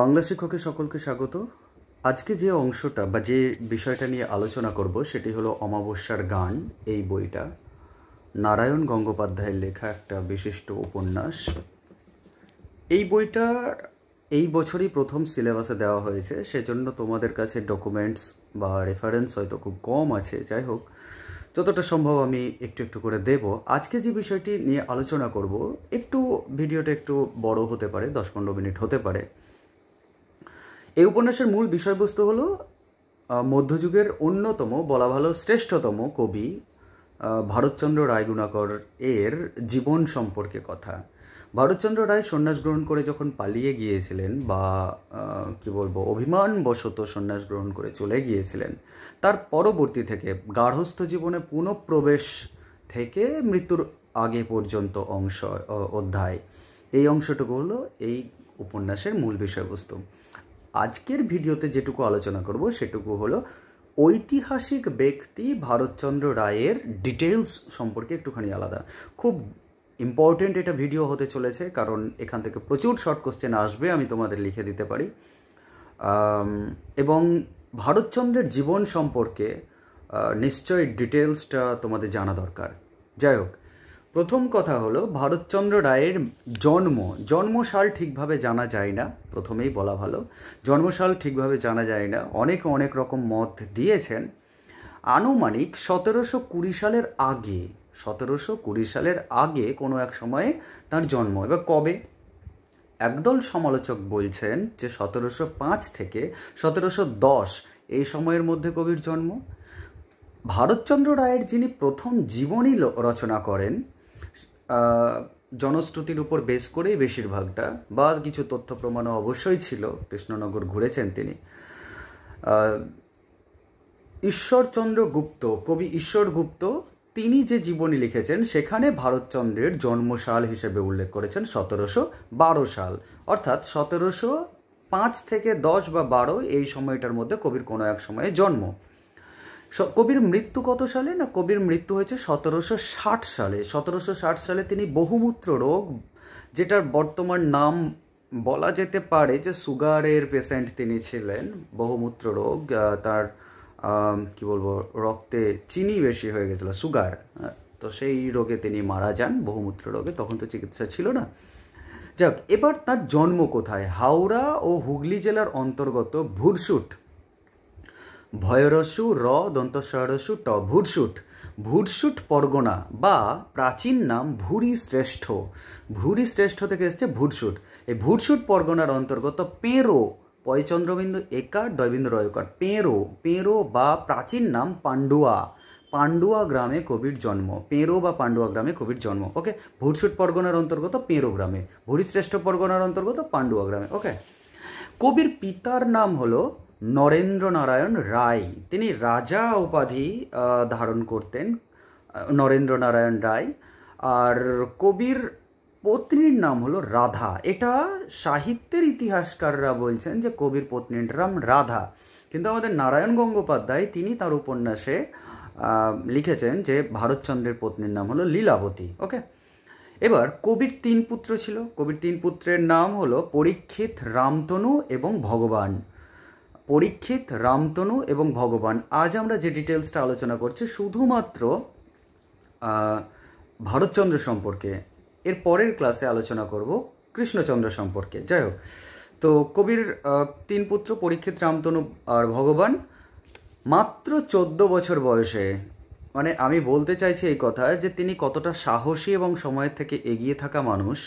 বাংলা শিক্ষকের সকলকে স্বাগত আজকে যে অংশটা বা যে বিষয়টা নিয়ে আলোচনা করব সেটি হলো অমাবস্যার গান এই বইটা নারায়ণ গঙ্গোপাধ্যায়ের লেখা একটা বিশিষ্ট উপন্যাস এই বইটা এই বছরই প্রথম সিলেবাসে দেওয়া হয়েছে সেজন্য তোমাদের কাছে ডকুমেন্টস বা রেফারেন্স হয়তো খুব কম আছে যাই হোক যতটা সম্ভব আমি একটু একটু করে দেব আজকে যে বিষয়টি নিয়ে আলোচনা করব একটু ভিডিওটা একটু বড় হতে পারে দশ পনেরো মিনিট হতে পারে এই উপন্যাসের মূল বিষয়বস্তু হলো মধ্যযুগের অন্যতম বলা ভালো শ্রেষ্ঠতম কবি ভারতচন্দ্র রায়গুণাকর এর জীবন সম্পর্কে কথা ভারতচন্দ্র রায় সন্ন্যাস গ্রহণ করে যখন পালিয়ে গিয়েছিলেন বা কি বলবো অভিমানবশত সন্ন্যাস গ্রহণ করে চলে গিয়েছিলেন তার পরবর্তী থেকে গার্হস্থ্য জীবনে পুনঃপ্রবেশ থেকে মৃত্যুর আগে পর্যন্ত অংশ অধ্যায় এই অংশটুকু হলো এই উপন্যাসের মূল বিষয়বস্তু আজকের ভিডিওতে যেটুকু আলোচনা করব সেটুকু হলো ঐতিহাসিক ব্যক্তি ভারতচন্দ্র রায়ের ডিটেলস সম্পর্কে একটুখানি আলাদা খুব ইম্পর্টেন্ট এটা ভিডিও হতে চলেছে কারণ এখান থেকে প্রচুর শর্ট কোশ্চেন আসবে আমি তোমাদের লিখে দিতে পারি এবং ভারতচন্দ্রের জীবন সম্পর্কে নিশ্চয়ই ডিটেলসটা তোমাদের জানা দরকার যাই হোক প্রথম কথা হলো ভারতচন্দ্র রায়ের জন্ম জন্মসাল ঠিকভাবে জানা যায় না প্রথমেই বলা ভালো জন্মসাল ঠিকভাবে জানা যায় না অনেক অনেক রকম মত দিয়েছেন আনুমানিক সতেরোশো কুড়ি সালের আগে সতেরোশো কুড়ি সালের আগে কোনো এক সময়ে তার জন্ম এবার কবে একদল সমালোচক বলছেন যে সতেরোশো পাঁচ থেকে সতেরোশো দশ এই সময়ের মধ্যে কবির জন্ম ভারতচন্দ্র রায়ের যিনি প্রথম জীবনী রচনা করেন জনশ্রুতির উপর বেশ করেই বেশিরভাগটা বা কিছু তথ্য প্রমাণও অবশ্যই ছিল কৃষ্ণনগর ঘুরেছেন তিনি ঈশ্বরচন্দ্র গুপ্ত কবি ঈশ্বর গুপ্ত তিনি যে জীবনী লিখেছেন সেখানে ভারতচন্দ্রের জন্মসাল হিসেবে উল্লেখ করেছেন সতেরোশো বারো সাল অর্থাৎ সতেরোশো পাঁচ থেকে দশ বা বারো এই সময়টার মধ্যে কবির কোনো এক সময়ে জন্ম কবির মৃত্যু কত সালে না কবির মৃত্যু হয়েছে সতেরোশো ষাট সালে সতেরোশো ষাট সালে তিনি বহুমূত্র রোগ যেটার বর্তমান নাম বলা যেতে পারে যে সুগারের পেশেন্ট তিনি ছিলেন বহুমূত্র রোগ তার কি বলবো রক্তে চিনি বেশি হয়ে গেছিলো সুগার তো সেই রোগে তিনি মারা যান বহুমূত্র রোগে তখন তো চিকিৎসা ছিল না যাক এবার তার জন্ম কোথায় হাওড়া ও হুগলি জেলার অন্তর্গত ভুরসুট ভয়রসু র দন্তস্বরসু ট ভুটসুট ভুটসুট পরগনা বা প্রাচীন নাম ভুরি শ্রেষ্ঠ ভুরি শ্রেষ্ঠ থেকে এসছে ভুটসুট এই ভুটসুট পরগনার অন্তর্গত পেরো পয়চন্দ্রবিন্দু একা ডয়বিন্দু রয়কার পেরো পেরো বা প্রাচীন নাম পাণ্ডুয়া পাণ্ডুয়া গ্রামে কবির জন্ম পেরো বা পাণ্ডুয়া গ্রামে কবির জন্ম ওকে ভুটসুট পরগনার অন্তর্গত পেরো গ্রামে ভুরি শ্রেষ্ঠ পরগনার অন্তর্গত পাণ্ডুয়া গ্রামে ওকে কবির পিতার নাম হলো নরেন্দ্র নারায়ণ রায় তিনি রাজা উপাধি ধারণ করতেন নরেন্দ্র নারায়ণ রায় আর কবির পত্নীর নাম হলো রাধা এটা সাহিত্যের ইতিহাসকাররা বলছেন যে কবির পত্নীর নাম রাধা কিন্তু আমাদের নারায়ণ গঙ্গোপাধ্যায় তিনি তার উপন্যাসে লিখেছেন যে ভারতচন্দ্রের পত্নীর নাম হলো লীলাবতী ওকে এবার কবির তিন পুত্র ছিল কবির তিন পুত্রের নাম হলো পরীক্ষিত রামতনু এবং ভগবান পরীক্ষিত রামতনু এবং ভগবান আজ আমরা যে ডিটেলসটা আলোচনা করছি শুধুমাত্র ভারতচন্দ্র সম্পর্কে এর পরের ক্লাসে আলোচনা করব কৃষ্ণচন্দ্র সম্পর্কে যাই হোক তো কবির তিন পুত্র পরীক্ষিত রামতনু আর ভগবান মাত্র চোদ্দ বছর বয়সে মানে আমি বলতে চাইছি এই কথা যে তিনি কতটা সাহসী এবং সময়ের থেকে এগিয়ে থাকা মানুষ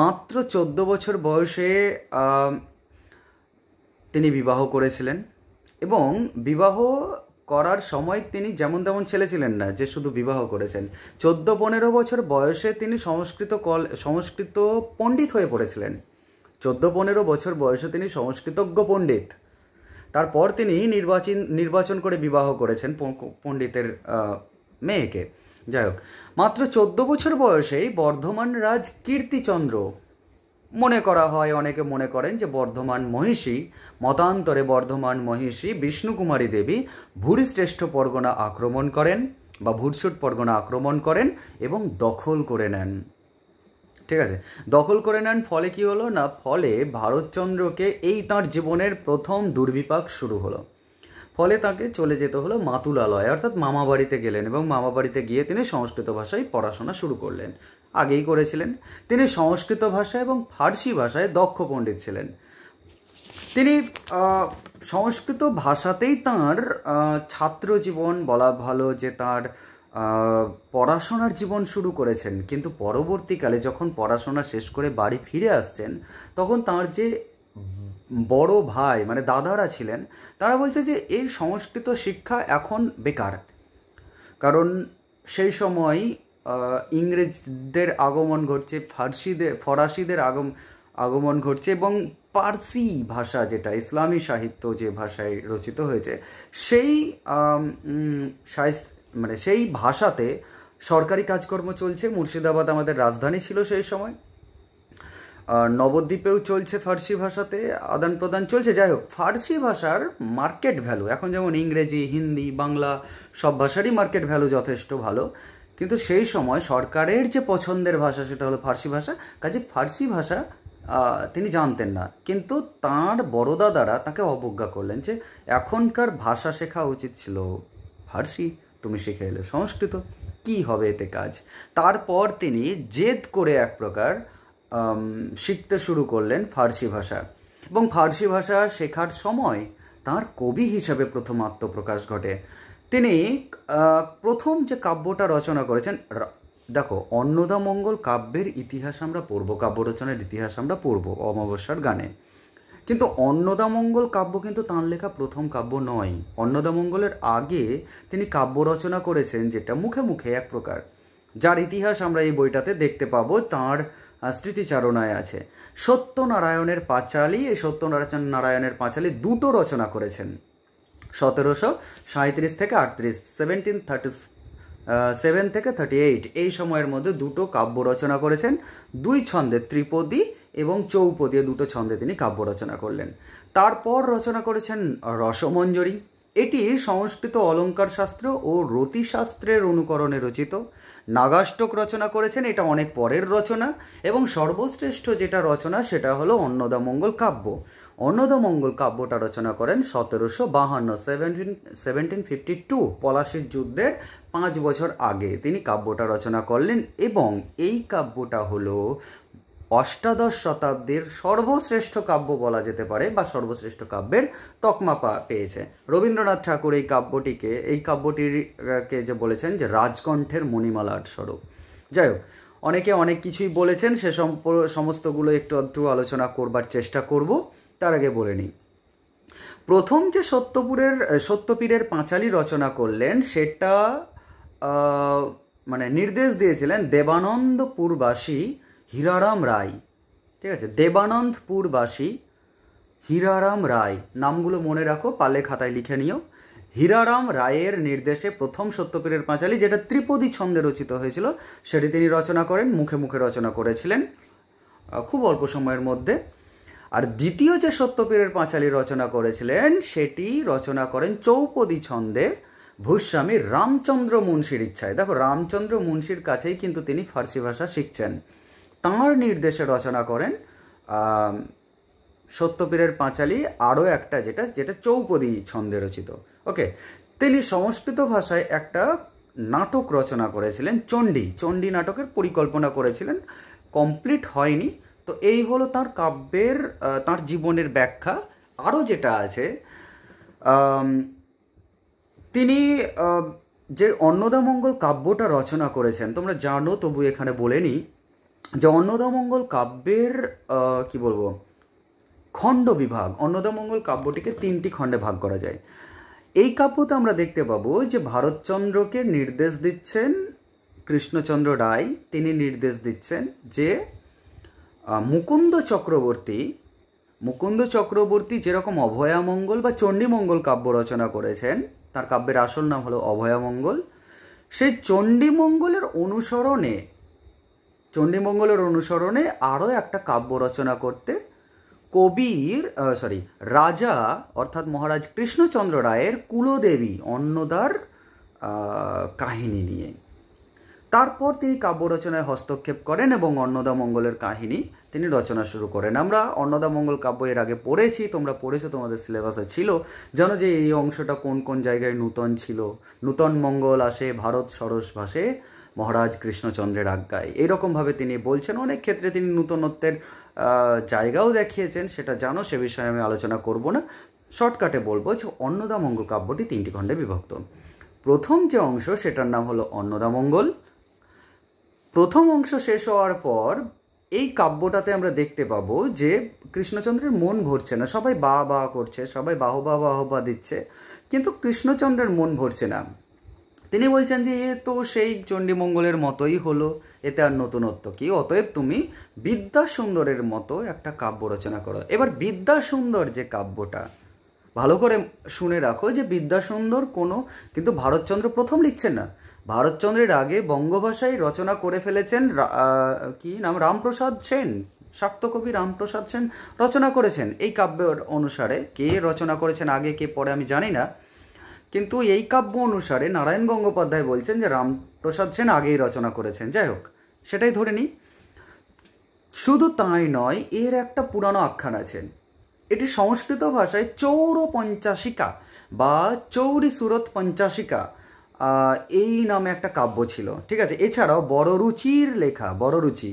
মাত্র চোদ্দ বছর বয়সে তিনি বিবাহ করেছিলেন এবং বিবাহ করার সময় তিনি যেমন তেমন ছেলে ছিলেন না যে শুধু বিবাহ করেছেন চোদ্দ পনেরো বছর বয়সে তিনি সংস্কৃত কল সংস্কৃত পণ্ডিত হয়ে পড়েছিলেন চোদ্দ পনেরো বছর বয়সে তিনি সংস্কৃতজ্ঞ পণ্ডিত তারপর তিনি নির্বাচন নির্বাচন করে বিবাহ করেছেন পণ্ডিতের মেয়েকে যাই হোক মাত্র চোদ্দ বছর বয়সেই বর্ধমান রাজ কীর্তিচন্দ্র মনে করা হয় অনেকে মনে করেন যে বর্ধমান মহিষী মতান্তরে বর্ধমান মহিষী বিষ্ণুকুমারী দেবী ভূরিশ্রেষ্ঠ পরগনা আক্রমণ করেন বা ভুরসুট পরগনা আক্রমণ করেন এবং দখল করে নেন ঠিক আছে দখল করে নেন ফলে কি হলো না ফলে ভারতচন্দ্রকে এই তার জীবনের প্রথম দুর্বিপাক শুরু হলো ফলে তাকে চলে যেতে হলো মাতুলালয় অর্থাৎ মামাবাড়িতে গেলেন এবং মামাবাড়িতে গিয়ে তিনি সংস্কৃত ভাষায় পড়াশোনা শুরু করলেন আগেই করেছিলেন তিনি সংস্কৃত ভাষা এবং ফার্সি ভাষায় দক্ষ পণ্ডিত ছিলেন তিনি সংস্কৃত ভাষাতেই তাঁর ছাত্র জীবন বলা ভালো যে তাঁর পড়াশোনার জীবন শুরু করেছেন কিন্তু পরবর্তীকালে যখন পড়াশোনা শেষ করে বাড়ি ফিরে আসছেন তখন তাঁর যে বড় ভাই মানে দাদারা ছিলেন তারা বলছে যে এই সংস্কৃত শিক্ষা এখন বেকার কারণ সেই সময় ইংরেজদের আগমন ঘটছে ফার্সিদের ফরাসিদের আগম আগমন ঘটছে এবং পার্সি ভাষা যেটা ইসলামী সাহিত্য যে ভাষায় রচিত হয়েছে সেই মানে সেই ভাষাতে সরকারি কাজকর্ম চলছে মুর্শিদাবাদ আমাদের রাজধানী ছিল সেই সময় নবদ্বীপেও চলছে ফার্সি ভাষাতে আদান প্রদান চলছে যাই হোক ফার্সি ভাষার মার্কেট ভ্যালু এখন যেমন ইংরেজি হিন্দি বাংলা সব ভাষারই মার্কেট ভ্যালু যথেষ্ট ভালো কিন্তু সেই সময় সরকারের যে পছন্দের ভাষা সেটা হলো ফার্সি ভাষা কাজে ফার্সি ভাষা তিনি জানতেন না কিন্তু তাঁর বড়দাদারা তাকে অবজ্ঞা করলেন যে এখনকার ভাষা শেখা উচিত ছিল ফার্সি তুমি শিখে এলে সংস্কৃত কি হবে এতে কাজ তারপর তিনি জেদ করে এক প্রকার শিখতে শুরু করলেন ফার্সি ভাষা এবং ফার্সি ভাষা শেখার সময় তার কবি হিসাবে প্রথম আত্মপ্রকাশ ঘটে তিনি প্রথম যে কাব্যটা রচনা করেছেন দেখো অন্নদামঙ্গল কাব্যের ইতিহাস আমরা পড়ব কাব্য রচনার ইতিহাস আমরা পড়ব অমাবস্যার গানে কিন্তু অন্নদামঙ্গল কাব্য কিন্তু তাঁর লেখা প্রথম কাব্য নয় অন্নদামঙ্গলের আগে তিনি কাব্য রচনা করেছেন যেটা মুখে মুখে এক প্রকার যার ইতিহাস আমরা এই বইটাতে দেখতে পাবো তাঁর স্মৃতিচারণায় আছে সত্যনারায়ণের পাঁচালী এই সত্যনারায়ণ নারায়ণের পাঁচালী দুটো রচনা করেছেন সতেরোশো সাঁত্রিশ থেকে আটত্রিশ সেভেন্টিন থার্টি সেভেন থেকে থার্টি এইট এই সময়ের মধ্যে দুটো কাব্য রচনা করেছেন দুই ছন্দে ত্রিপদী এবং চৌপদী দুটো ছন্দে তিনি কাব্য রচনা করলেন তারপর রচনা করেছেন রসমঞ্জরি এটি সংস্কৃত অলঙ্কার শাস্ত্র ও রতিশাস্ত্রের অনুকরণে রচিত নাগাষ্টক রচনা করেছেন এটা অনেক পরের রচনা এবং সর্বশ্রেষ্ঠ যেটা রচনা সেটা হলো অন্নদামঙ্গল কাব্য অন্নদমঙ্গল কাব্যটা রচনা করেন সতেরোশো বাহান্ন সেভেন্টিন ফিফটি টু পলাশির যুদ্ধের পাঁচ বছর আগে তিনি কাব্যটা রচনা করলেন এবং এই কাব্যটা হলো অষ্টাদশ শতাব্দীর সর্বশ্রেষ্ঠ কাব্য বলা যেতে পারে বা সর্বশ্রেষ্ঠ কাব্যের তকমা পেয়েছে রবীন্দ্রনাথ ঠাকুর এই কাব্যটিকে এই কে যে বলেছেন যে রাজকণ্ঠের মণিমালার স্বরূপ যাই হোক অনেকে অনেক কিছুই বলেছেন সে সমস্তগুলো একটু একটু আলোচনা করবার চেষ্টা করব তার আগে বলে নিই প্রথম যে সত্যপুরের সত্যপীরের পাঁচালী রচনা করলেন সেটা মানে নির্দেশ দিয়েছিলেন দেবানন্দপুরবাসী হীরারাম রায় ঠিক আছে দেবানন্দপুরবাসী হীরারাম রায় নামগুলো মনে রাখো পালে খাতায় লিখে নিও হীরারাম রায়ের নির্দেশে প্রথম সত্যপীরের পাঁচালী যেটা ত্রিপদী ছন্দে রচিত হয়েছিল সেটি তিনি রচনা করেন মুখে মুখে রচনা করেছিলেন খুব অল্প সময়ের মধ্যে আর দ্বিতীয় যে সত্যপীরের পাঁচালী রচনা করেছিলেন সেটি রচনা করেন চৌপদী ছন্দে ভূস্বামী রামচন্দ্র মুন্সির ইচ্ছায় দেখো রামচন্দ্র মুন্সির কাছেই কিন্তু তিনি ফার্সি ভাষা শিখছেন তাঁর নির্দেশে রচনা করেন সত্যপীরের পাঁচালী আরও একটা যেটা যেটা চৌপদী ছন্দে রচিত ওকে তিনি সংস্কৃত ভাষায় একটা নাটক রচনা করেছিলেন চণ্ডী চণ্ডী নাটকের পরিকল্পনা করেছিলেন কমপ্লিট হয়নি তো এই হলো তার কাব্যের তার জীবনের ব্যাখ্যা আরও যেটা আছে তিনি যে অন্নদামঙ্গল কাব্যটা রচনা করেছেন তোমরা জানো তবু এখানে বলে নিই যে অন্নদামঙ্গল কাব্যের কি বলবো খণ্ড বিভাগ অন্নদামঙ্গল কাব্যটিকে তিনটি খণ্ডে ভাগ করা যায় এই কাব্যতে আমরা দেখতে পাবো যে ভারতচন্দ্রকে নির্দেশ দিচ্ছেন কৃষ্ণচন্দ্র রায় তিনি নির্দেশ দিচ্ছেন যে মুকুন্দ চক্রবর্তী মুকুন্দ চক্রবর্তী যেরকম অভয়ামঙ্গল বা চণ্ডীমঙ্গল কাব্য রচনা করেছেন তার কাব্যের আসল নাম হলো অভয়ামঙ্গল সেই চণ্ডীমঙ্গলের অনুসরণে চণ্ডীমঙ্গলের অনুসরণে আরও একটা কাব্য রচনা করতে কবির সরি রাজা অর্থাৎ মহারাজ কৃষ্ণচন্দ্র রায়ের কুলদেবী অন্নদার কাহিনী নিয়ে তারপর তিনি কাব্য রচনায় হস্তক্ষেপ করেন এবং অন্নদা মঙ্গলের কাহিনী তিনি রচনা শুরু করেন আমরা অন্নদা মঙ্গল কাব্য এর আগে পড়েছি তোমরা পড়েছো তোমাদের সিলেবাসে ছিল জানো যে এই অংশটা কোন কোন জায়গায় নূতন ছিল নূতন মঙ্গল আসে ভারত সরস ভাষে মহারাজ কৃষ্ণচন্দ্রের আজ্ঞায় এরকমভাবে তিনি বলছেন অনেক ক্ষেত্রে তিনি নূতনত্বের জায়গাও দেখিয়েছেন সেটা জানো সে বিষয়ে আমি আলোচনা করব না শর্টকাটে বলবো যে অন্নদামঙ্গল কাব্যটি তিনটি খণ্ডে বিভক্ত প্রথম যে অংশ সেটার নাম হলো অন্নদামঙ্গল প্রথম অংশ শেষ হওয়ার পর এই কাব্যটাতে আমরা দেখতে পাবো যে কৃষ্ণচন্দ্রের মন ভরছে না সবাই বা বা করছে সবাই বাহবা বাহবা দিচ্ছে কিন্তু কৃষ্ণচন্দ্রের মন ভরছে না তিনি বলছেন যে এ তো সেই চণ্ডীমঙ্গলের মতোই হলো এতে আর নতুনত্ব কি অতএব তুমি বিদ্যা সুন্দরের মতো একটা কাব্য রচনা করো এবার বিদ্যা সুন্দর যে কাব্যটা ভালো করে শুনে রাখো যে বিদ্যাসুন্দর কোনো কিন্তু ভারতচন্দ্র প্রথম লিখছেন না ভারতচন্দ্রের আগে বঙ্গভাষায় রচনা করে ফেলেছেন কি নাম রামপ্রসাদ সেন শাক্তকবি রামপ্রসাদ সেন রচনা করেছেন এই কাব্য অনুসারে কে রচনা করেছেন আগে কে পরে আমি জানি না কিন্তু এই কাব্য অনুসারে নারায়ণ গঙ্গোপাধ্যায় বলছেন যে রামপ্রসাদ সেন আগেই রচনা করেছেন যাই হোক সেটাই ধরে নিই শুধু তাই নয় এর একটা পুরানো আখ্যান আছেন এটি সংস্কৃত ভাষায় চৌর পঞ্চাশিকা বা চৌরি সুরত পঞ্চাশিকা এই নামে একটা কাব্য ছিল ঠিক আছে এছাড়াও বড়রুচির লেখা বড়রুচি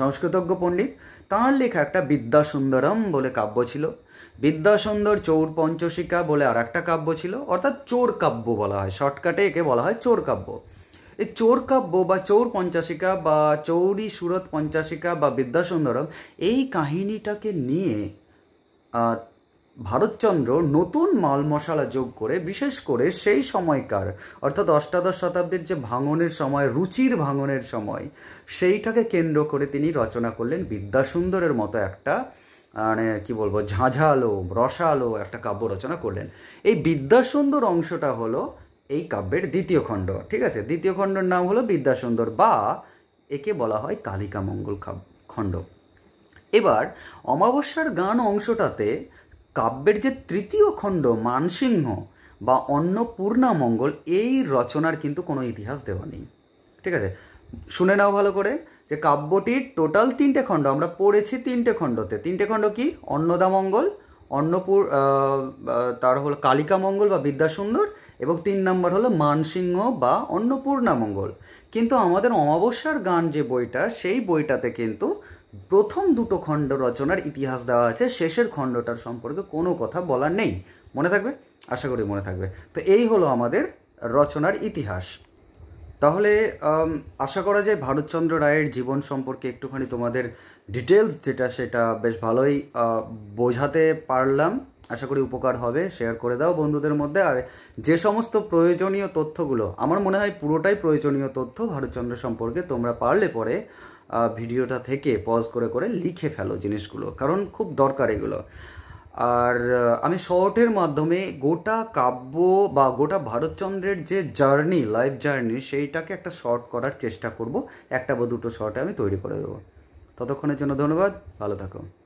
সংস্কৃতজ্ঞ পণ্ডিত তাঁর লেখা একটা বিদ্যাসুন্দরম বলে কাব্য ছিল বিদ্যাসুন্দর চোর পঞ্চশিকা বলে আর একটা কাব্য ছিল অর্থাৎ চোর কাব্য বলা হয় শর্টকাটে একে বলা হয় চোর কাব্য এই চোর কাব্য বা চোর পঞ্চাশিকা বা চৌরি সুরত পঞ্চাশিকা বা বিদ্যাসুন্দরম এই কাহিনীটাকে নিয়ে ভারতচন্দ্র নতুন মাল মশলা যোগ করে বিশেষ করে সেই সময়কার অর্থাৎ অষ্টাদশ শতাব্দীর যে ভাঙনের সময় রুচির ভাঙনের সময় সেইটাকে কেন্দ্র করে তিনি রচনা করলেন বিদ্যাসুন্দরের মতো একটা মানে কি বলবো ঝাঁঝালো রসালো একটা কাব্য রচনা করলেন এই বিদ্যাসুন্দর অংশটা হলো এই কাব্যের দ্বিতীয় খণ্ড ঠিক আছে দ্বিতীয় খণ্ডের নাম হলো বিদ্যাসুন্দর বা একে বলা হয় কালিকামঙ্গল খণ্ড এবার অমাবস্যার গান অংশটাতে কাব্যের যে তৃতীয় খণ্ড মানসিংহ বা অন্নপূর্ণা মঙ্গল এই রচনার কিন্তু কোনো ইতিহাস দেওয়া নেই ঠিক আছে শুনে নাও ভালো করে যে কাব্যটির টোটাল তিনটে খণ্ড আমরা পড়েছি তিনটে খণ্ডতে তিনটে খণ্ড কি অন্নদা মঙ্গল অন্নপুর তার হলো কালিকা মঙ্গল বা বিদ্যাসুন্দর এবং তিন নম্বর হলো মানসিংহ বা অন্নপূর্ণা মঙ্গল কিন্তু আমাদের অমাবস্যার গান যে বইটা সেই বইটাতে কিন্তু প্রথম দুটো খণ্ড রচনার ইতিহাস দেওয়া আছে শেষের খণ্ডটার সম্পর্কে কোনো কথা বলার নেই মনে থাকবে আশা করি মনে থাকবে তো এই হলো আমাদের রচনার ইতিহাস তাহলে আশা করা যায় ভারতচন্দ্র রায়ের জীবন সম্পর্কে একটুখানি তোমাদের ডিটেলস যেটা সেটা বেশ ভালোই বোঝাতে পারলাম আশা করি উপকার হবে শেয়ার করে দাও বন্ধুদের মধ্যে আর যে সমস্ত প্রয়োজনীয় তথ্যগুলো আমার মনে হয় পুরোটাই প্রয়োজনীয় তথ্য ভারতচন্দ্র সম্পর্কে তোমরা পারলে পরে ভিডিওটা থেকে পজ করে করে লিখে ফেলো জিনিসগুলো কারণ খুব দরকার এগুলো আর আমি শর্টের মাধ্যমে গোটা কাব্য বা গোটা ভারতচন্দ্রের যে জার্নি লাইফ জার্নি সেইটাকে একটা শর্ট করার চেষ্টা করব একটা বা দুটো শর্টে আমি তৈরি করে দেবো ততক্ষণের জন্য ধন্যবাদ ভালো থাকো